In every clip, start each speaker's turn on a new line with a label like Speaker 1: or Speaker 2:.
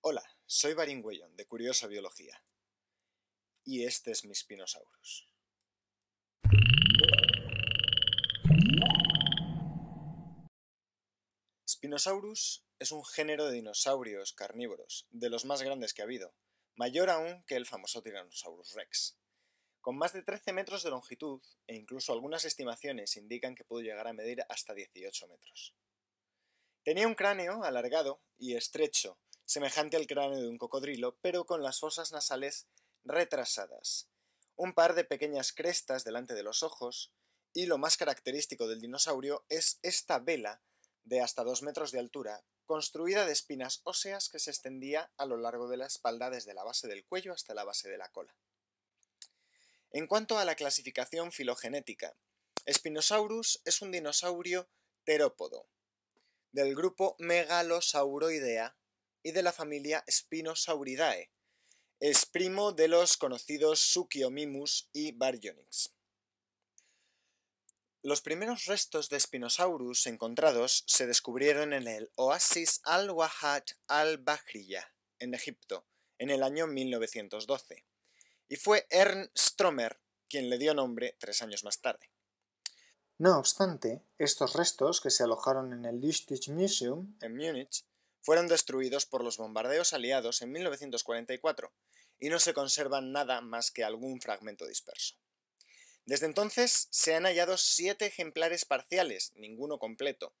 Speaker 1: Hola, soy Barin de Curiosa Biología. Y este es mi Spinosaurus. Spinosaurus es un género de dinosaurios carnívoros, de los más grandes que ha habido, mayor aún que el famoso Tyrannosaurus rex. Con más de 13 metros de longitud, e incluso algunas estimaciones indican que pudo llegar a medir hasta 18 metros. Tenía un cráneo alargado y estrecho, semejante al cráneo de un cocodrilo, pero con las fosas nasales retrasadas, un par de pequeñas crestas delante de los ojos, y lo más característico del dinosaurio es esta vela de hasta dos metros de altura, construida de espinas óseas que se extendía a lo largo de la espalda desde la base del cuello hasta la base de la cola. En cuanto a la clasificación filogenética, Spinosaurus es un dinosaurio terópodo, del grupo Megalosauroidea y de la familia Spinosauridae. Es primo de los conocidos Sukiomimus y Baryonyx. Los primeros restos de Spinosaurus encontrados se descubrieron en el oasis al Wahat al-Bahriya, en Egipto, en el año 1912, y fue Ernst Stromer quien le dio nombre tres años más tarde. No obstante, estos restos que se alojaron en el Lustig Museum en Múnich fueron destruidos por los bombardeos aliados en 1944 y no se conservan nada más que algún fragmento disperso. Desde entonces se han hallado siete ejemplares parciales, ninguno completo.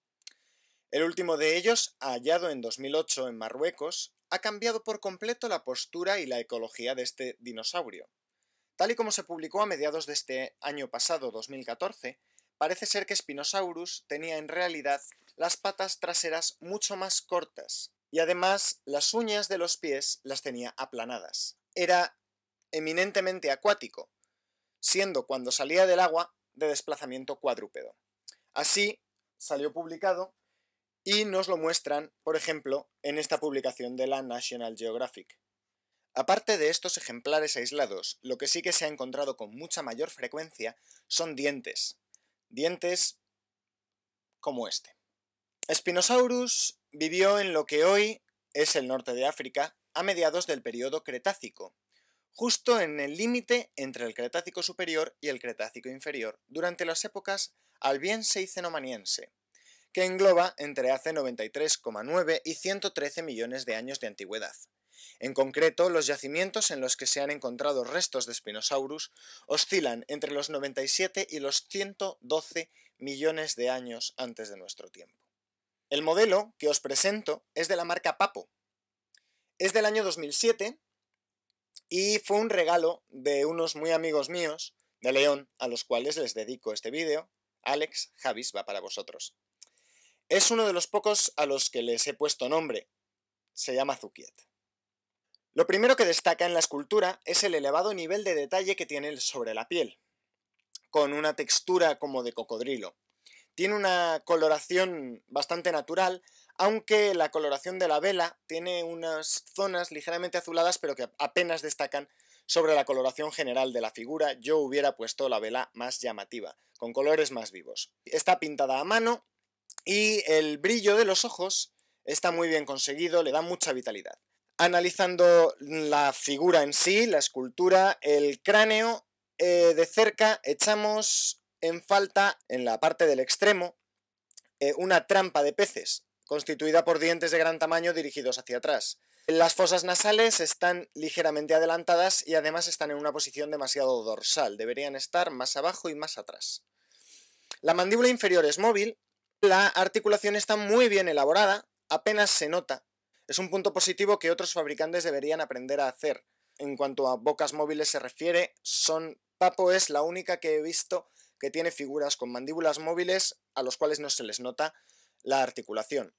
Speaker 1: El último de ellos, hallado en 2008 en Marruecos, ha cambiado por completo la postura y la ecología de este dinosaurio. Tal y como se publicó a mediados de este año pasado, 2014, Parece ser que Spinosaurus tenía en realidad las patas traseras mucho más cortas y además las uñas de los pies las tenía aplanadas. Era eminentemente acuático, siendo cuando salía del agua de desplazamiento cuadrúpedo. Así salió publicado y nos lo muestran, por ejemplo, en esta publicación de la National Geographic. Aparte de estos ejemplares aislados, lo que sí que se ha encontrado con mucha mayor frecuencia son dientes, dientes como este. Spinosaurus vivió en lo que hoy es el norte de África a mediados del periodo Cretácico, justo en el límite entre el Cretácico superior y el Cretácico inferior, durante las épocas albiense y cenomaniense, que engloba entre hace 93,9 y 113 millones de años de antigüedad. En concreto, los yacimientos en los que se han encontrado restos de Spinosaurus oscilan entre los 97 y los 112 millones de años antes de nuestro tiempo. El modelo que os presento es de la marca Papo. Es del año 2007 y fue un regalo de unos muy amigos míos de León, a los cuales les dedico este vídeo. Alex Javis va para vosotros. Es uno de los pocos a los que les he puesto nombre. Se llama Zukiet. Lo primero que destaca en la escultura es el elevado nivel de detalle que tiene sobre la piel, con una textura como de cocodrilo. Tiene una coloración bastante natural, aunque la coloración de la vela tiene unas zonas ligeramente azuladas pero que apenas destacan sobre la coloración general de la figura, yo hubiera puesto la vela más llamativa, con colores más vivos. Está pintada a mano y el brillo de los ojos está muy bien conseguido, le da mucha vitalidad analizando la figura en sí, la escultura, el cráneo, eh, de cerca echamos en falta en la parte del extremo eh, una trampa de peces, constituida por dientes de gran tamaño dirigidos hacia atrás. Las fosas nasales están ligeramente adelantadas y además están en una posición demasiado dorsal, deberían estar más abajo y más atrás. La mandíbula inferior es móvil, la articulación está muy bien elaborada, apenas se nota, es un punto positivo que otros fabricantes deberían aprender a hacer. En cuanto a bocas móviles se refiere, son Papo es la única que he visto que tiene figuras con mandíbulas móviles a los cuales no se les nota la articulación.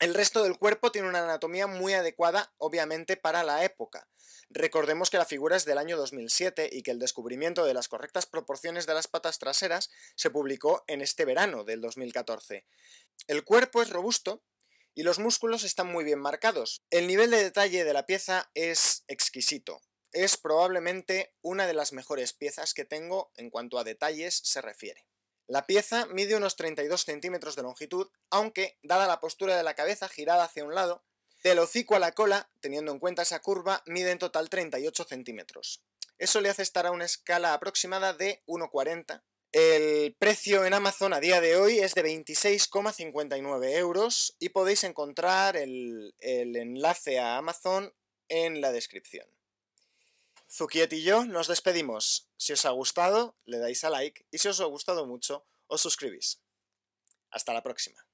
Speaker 1: El resto del cuerpo tiene una anatomía muy adecuada, obviamente, para la época. Recordemos que la figura es del año 2007 y que el descubrimiento de las correctas proporciones de las patas traseras se publicó en este verano del 2014. El cuerpo es robusto, y los músculos están muy bien marcados. El nivel de detalle de la pieza es exquisito. Es probablemente una de las mejores piezas que tengo en cuanto a detalles se refiere. La pieza mide unos 32 centímetros de longitud, aunque, dada la postura de la cabeza girada hacia un lado, del hocico a la cola, teniendo en cuenta esa curva, mide en total 38 centímetros. Eso le hace estar a una escala aproximada de 1,40 el precio en Amazon a día de hoy es de 26,59 euros y podéis encontrar el, el, enlace a Amazon en la descripción. Zukiet y yo nos despedimos. Si os ha gustado, le dais a like y si os ha gustado mucho, os suscribís. Hasta la próxima.